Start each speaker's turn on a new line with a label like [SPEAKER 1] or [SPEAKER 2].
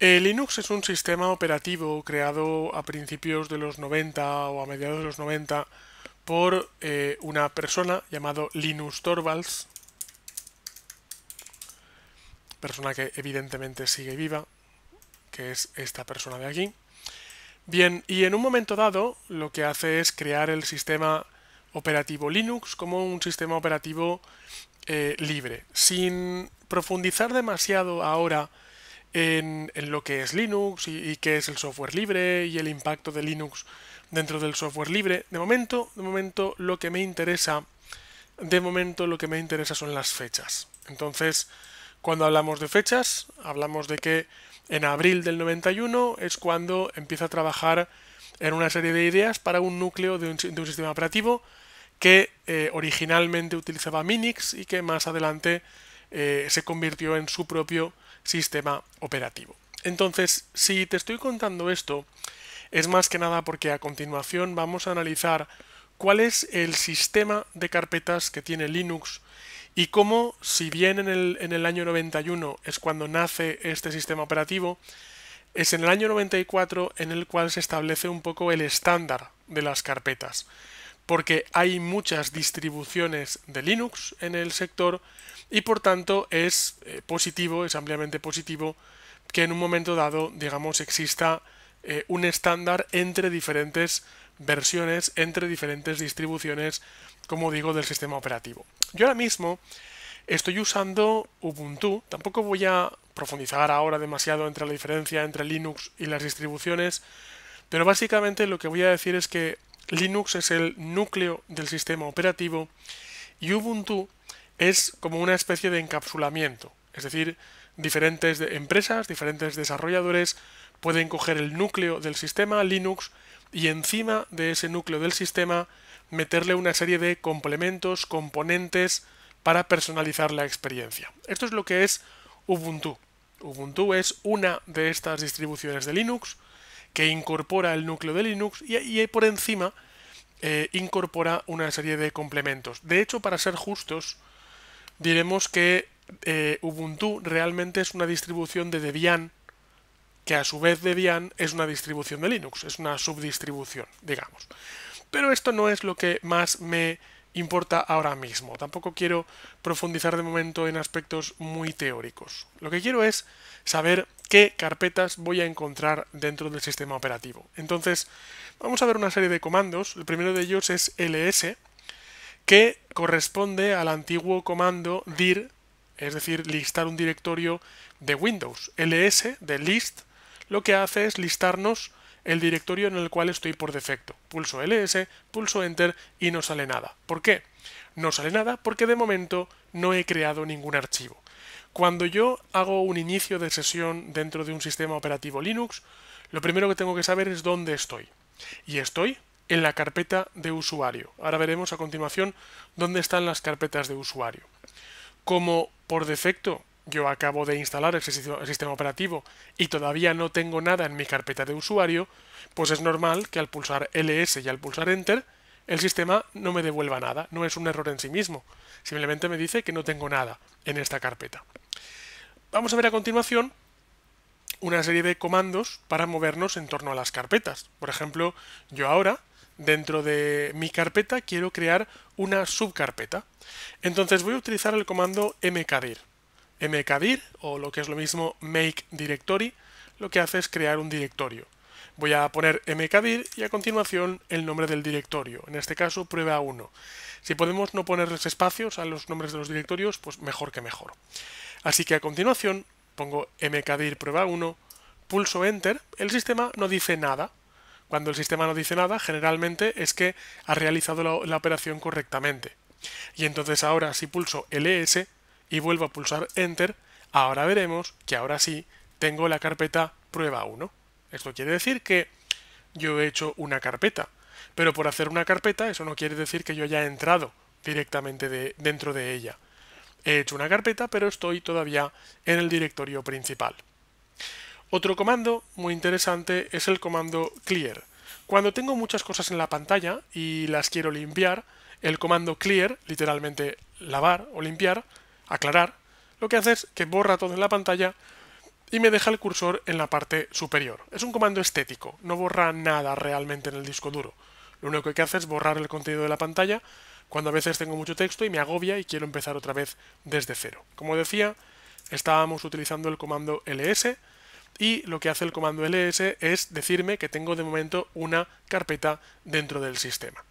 [SPEAKER 1] Eh, Linux es un sistema operativo creado a principios de los 90 o a mediados de los 90 por eh, una persona llamado Linus Torvalds, persona que evidentemente sigue viva, que es esta persona de aquí. Bien, y en un momento dado lo que hace es crear el sistema operativo Linux como un sistema operativo eh, libre, sin profundizar demasiado ahora en, lo que es Linux y, qué es el software libre y el impacto de Linux dentro del software libre. De momento, de momento lo que me interesa, de momento lo que me interesa son las fechas. Entonces, cuando hablamos de fechas, hablamos de que en abril del 91 es cuando empieza a trabajar en una serie de ideas para un núcleo de un, sistema operativo que eh, originalmente utilizaba Minix y que más adelante eh, se convirtió en su propio sistema operativo. Entonces, si te estoy contando esto, es más que nada porque a continuación vamos a analizar cuál es el sistema de carpetas que tiene Linux y cómo, si bien en el, en el, año 91 es cuando nace este sistema operativo, es en el año 94 en el cual se establece un poco el estándar de las carpetas, porque hay muchas distribuciones de Linux en el sector y por tanto es eh, positivo, es ampliamente positivo que en un momento dado, digamos, exista eh, un estándar entre diferentes versiones, entre diferentes distribuciones, como digo, del sistema operativo. Yo ahora mismo estoy usando Ubuntu, tampoco voy a profundizar ahora demasiado entre la diferencia entre Linux y las distribuciones, pero básicamente lo que voy a decir es que Linux es el núcleo del sistema operativo y Ubuntu es como una especie de encapsulamiento, es decir, diferentes empresas, diferentes desarrolladores pueden coger el núcleo del sistema Linux y encima de ese núcleo del sistema meterle una serie de complementos, componentes para personalizar la experiencia. Esto es lo que es Ubuntu. Ubuntu es una de estas distribuciones de Linux que incorpora el núcleo de Linux y, por encima eh, incorpora una serie de complementos. De hecho, para ser justos, diremos que eh, Ubuntu realmente es una distribución de Debian, que a su vez Debian es una distribución de Linux, es una subdistribución, digamos. Pero esto no es lo que más me importa ahora mismo. Tampoco quiero profundizar de momento en aspectos muy teóricos. Lo que quiero es saber qué carpetas voy a encontrar dentro del sistema operativo. Entonces, vamos a ver una serie de comandos. El primero de ellos es ls, que corresponde al antiguo comando dir, es decir, listar un directorio de Windows. ls de list lo que hace es listarnos el directorio en el cual estoy por defecto. Pulso ls, pulso enter y no sale nada. ¿Por qué? No sale nada porque de momento no he creado ningún archivo. Cuando yo hago un inicio de sesión dentro de un sistema operativo Linux, lo primero que tengo que saber es dónde estoy. Y estoy en la carpeta de usuario. Ahora veremos a continuación dónde están las carpetas de usuario. Como por defecto yo acabo de instalar el sistema operativo y todavía no tengo nada en mi carpeta de usuario, pues es normal que al pulsar ls y al pulsar enter el sistema no me devuelva nada, no es un error en sí mismo, simplemente me dice que no tengo nada en esta carpeta. Vamos a ver a continuación una serie de comandos para movernos en torno a las carpetas. Por ejemplo, yo ahora dentro de mi carpeta quiero crear una subcarpeta. Entonces voy a utilizar el comando mkdir. mkdir, o lo que es lo mismo make directory, lo que hace es crear un directorio. Voy a poner mkdir y a continuación el nombre del directorio, en este caso prueba 1. Si podemos no ponerles espacios a los nombres de los directorios, pues mejor que mejor. Así que a continuación pongo mkdir prueba 1, pulso enter, el sistema no dice nada, cuando el sistema no dice nada, generalmente es que ha realizado la, operación correctamente. Y entonces ahora si pulso ls e y vuelvo a pulsar enter, ahora veremos que ahora sí tengo la carpeta prueba 1. Esto quiere decir que yo he hecho una carpeta. Pero por hacer una carpeta, eso no quiere decir que yo haya entrado directamente dentro de ella. He hecho una carpeta, pero estoy todavía en el directorio principal. Otro comando muy interesante es el comando clear. Cuando tengo muchas cosas en la pantalla y las quiero limpiar, el comando clear, literalmente lavar o limpiar, aclarar, lo que hace es que borra todo en la pantalla y me deja el cursor en la parte superior. Es un comando estético, no borra nada realmente en el disco duro. Lo único que hace es borrar el contenido de la pantalla cuando a veces tengo mucho texto y me agobia y quiero empezar otra vez desde cero. Como decía, estábamos utilizando el comando ls y lo que hace el comando ls es decirme que tengo de momento una carpeta dentro del sistema.